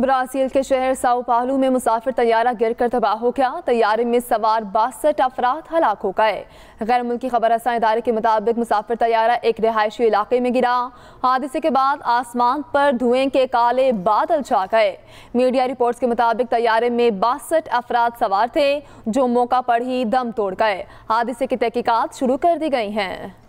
Brazil के शहर Sao पालो में मुसाफिर तैयारा गिर कर तबाह हो गया तैयारे में सवार बासठ अफराद हलाक हो गए गैर मुल्की खबर रसा इदारे के मुताबिक मुसाफिर तैयारा एक रिहायशी इलाके में गिरा हादसे के बाद आसमान पर धुएं के काले बादल छा गए मीडिया रिपोर्ट्स के मुताबिक तैयारे में बासठ अफराद सवार थे जो मौका पर ही दम तोड़ गए हादसे की तहकीकत शुरू कर दी गई हैं